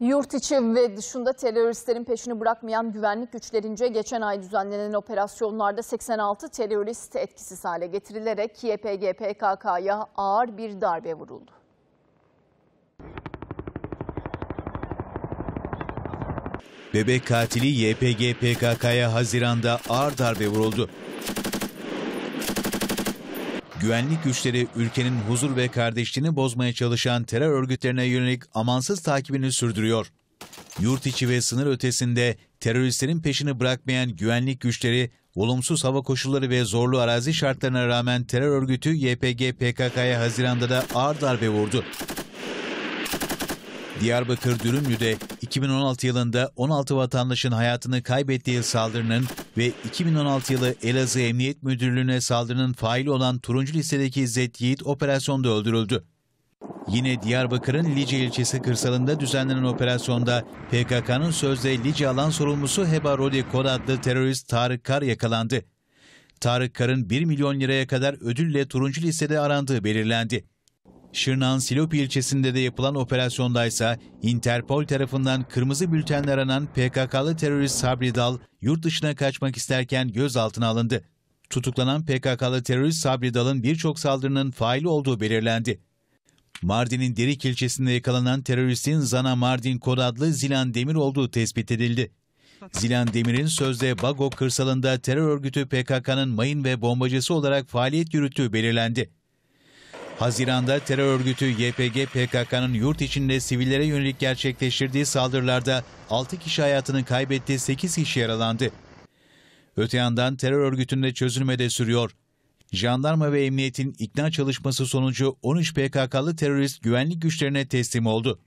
Yurt içi ve dışında teröristlerin peşini bırakmayan güvenlik güçlerince geçen ay düzenlenen operasyonlarda 86 terörist etkisiz hale getirilerek YPG PKK'ya ağır bir darbe vuruldu. Bebek katili YPG PKK'ya Haziran'da ağır darbe vuruldu güvenlik güçleri ülkenin huzur ve kardeşliğini bozmaya çalışan terör örgütlerine yönelik amansız takibini sürdürüyor. Yurt içi ve sınır ötesinde teröristlerin peşini bırakmayan güvenlik güçleri, olumsuz hava koşulları ve zorlu arazi şartlarına rağmen terör örgütü YPG PKK'ya Haziran'da da ağır darbe vurdu. Diyarbakır Dürümlü'de 2016 yılında 16 vatandaşın hayatını kaybettiği saldırının ve 2016 yılı Elazığ Emniyet Müdürlüğü'ne saldırının faili olan turuncu listedeki İzzet Yiğit operasyonda öldürüldü. Yine Diyarbakır'ın Lice ilçesi kırsalında düzenlenen operasyonda PKK'nın sözde Lice alan sorumlusu Heba Rodi Kod adlı terörist Tarık Kar yakalandı. Tarık Kar'ın 1 milyon liraya kadar ödülle turuncu listede arandığı belirlendi. Şırnak'ın Silop ilçesinde de yapılan operasyondaysa Interpol tarafından kırmızı bültenle aranan PKK'lı terörist Sabri Dal yurt dışına kaçmak isterken gözaltına alındı. Tutuklanan PKK'lı terörist Sabri Dal'ın birçok saldırının faili olduğu belirlendi. Mardin'in Derik ilçesinde yakalanan teröristin Zana Mardin kod adlı Zilan Demir olduğu tespit edildi. Zilan Demir'in sözde Bago kırsalında terör örgütü PKK'nın mayın ve bombacısı olarak faaliyet yürüttüğü belirlendi. Haziranda terör örgütü YPG PKK'nın yurt içinde sivillere yönelik gerçekleştirdiği saldırılarda 6 kişi hayatını kaybetti, 8 kişi yaralandı. Öte yandan terör örgütünde çözülme de sürüyor. Jandarma ve emniyetin ikna çalışması sonucu 13 PKK'lı terörist güvenlik güçlerine teslim oldu.